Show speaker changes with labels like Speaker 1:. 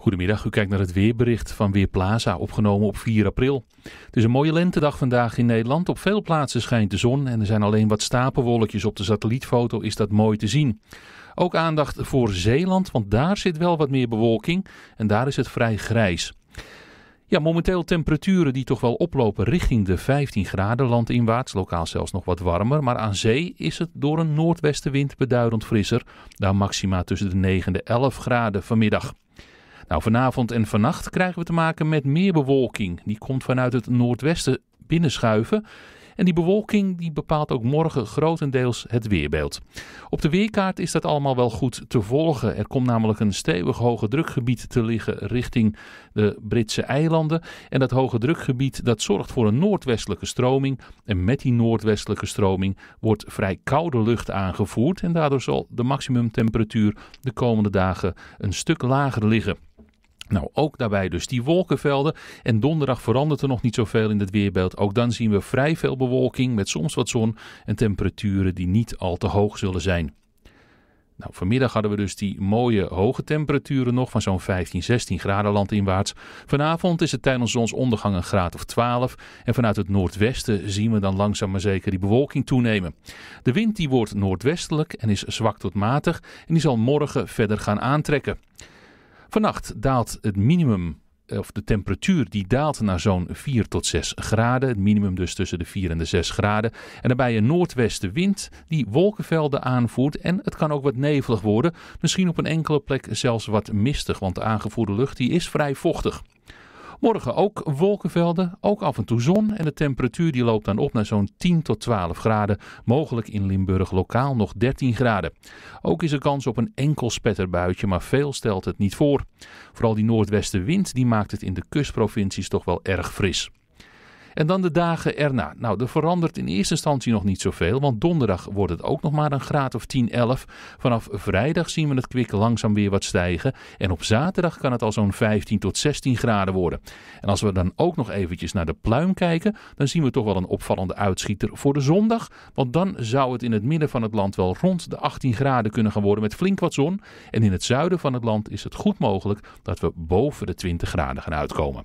Speaker 1: Goedemiddag, u kijkt naar het weerbericht van Weerplaza, opgenomen op 4 april. Het is een mooie lentedag vandaag in Nederland. Op veel plaatsen schijnt de zon en er zijn alleen wat stapelwolkjes. Op de satellietfoto is dat mooi te zien. Ook aandacht voor Zeeland, want daar zit wel wat meer bewolking en daar is het vrij grijs. Ja, momenteel temperaturen die toch wel oplopen richting de 15 graden landinwaarts, lokaal zelfs nog wat warmer. Maar aan zee is het door een noordwestenwind beduidend frisser, daar maxima tussen de 9 en de 11 graden vanmiddag. Nou, vanavond en vannacht krijgen we te maken met meer bewolking. Die komt vanuit het noordwesten binnenschuiven. En die bewolking die bepaalt ook morgen grotendeels het weerbeeld. Op de weerkaart is dat allemaal wel goed te volgen. Er komt namelijk een stevig hoge drukgebied te liggen richting de Britse eilanden. En dat hoge drukgebied dat zorgt voor een noordwestelijke stroming. En met die noordwestelijke stroming wordt vrij koude lucht aangevoerd. En daardoor zal de maximumtemperatuur de komende dagen een stuk lager liggen. Nou, ook daarbij dus die wolkenvelden. En donderdag verandert er nog niet zoveel in het weerbeeld. Ook dan zien we vrij veel bewolking met soms wat zon en temperaturen die niet al te hoog zullen zijn. Nou, vanmiddag hadden we dus die mooie hoge temperaturen nog van zo'n 15, 16 graden landinwaarts. Vanavond is het tijdens zonsondergang een graad of 12 en vanuit het noordwesten zien we dan langzaam maar zeker die bewolking toenemen. De wind die wordt noordwestelijk en is zwak tot matig en die zal morgen verder gaan aantrekken. Vannacht daalt het minimum eh, of de temperatuur die daalt naar zo'n 4 tot 6 graden. Het minimum dus tussen de 4 en de 6 graden. En daarbij een noordwestenwind die wolkenvelden aanvoert. En het kan ook wat nevelig worden. Misschien op een enkele plek zelfs wat mistig, want de aangevoerde lucht die is vrij vochtig. Morgen ook wolkenvelden, ook af en toe zon en de temperatuur die loopt dan op naar zo'n 10 tot 12 graden. Mogelijk in Limburg lokaal nog 13 graden. Ook is er kans op een enkel spetterbuitje, maar veel stelt het niet voor. Vooral die noordwestenwind die maakt het in de kustprovincies toch wel erg fris. En dan de dagen erna. Nou, er verandert in eerste instantie nog niet zoveel, want donderdag wordt het ook nog maar een graad of 10, 11. Vanaf vrijdag zien we het kwik langzaam weer wat stijgen. En op zaterdag kan het al zo'n 15 tot 16 graden worden. En als we dan ook nog eventjes naar de pluim kijken, dan zien we toch wel een opvallende uitschieter voor de zondag. Want dan zou het in het midden van het land wel rond de 18 graden kunnen gaan worden met flink wat zon. En in het zuiden van het land is het goed mogelijk dat we boven de 20 graden gaan uitkomen.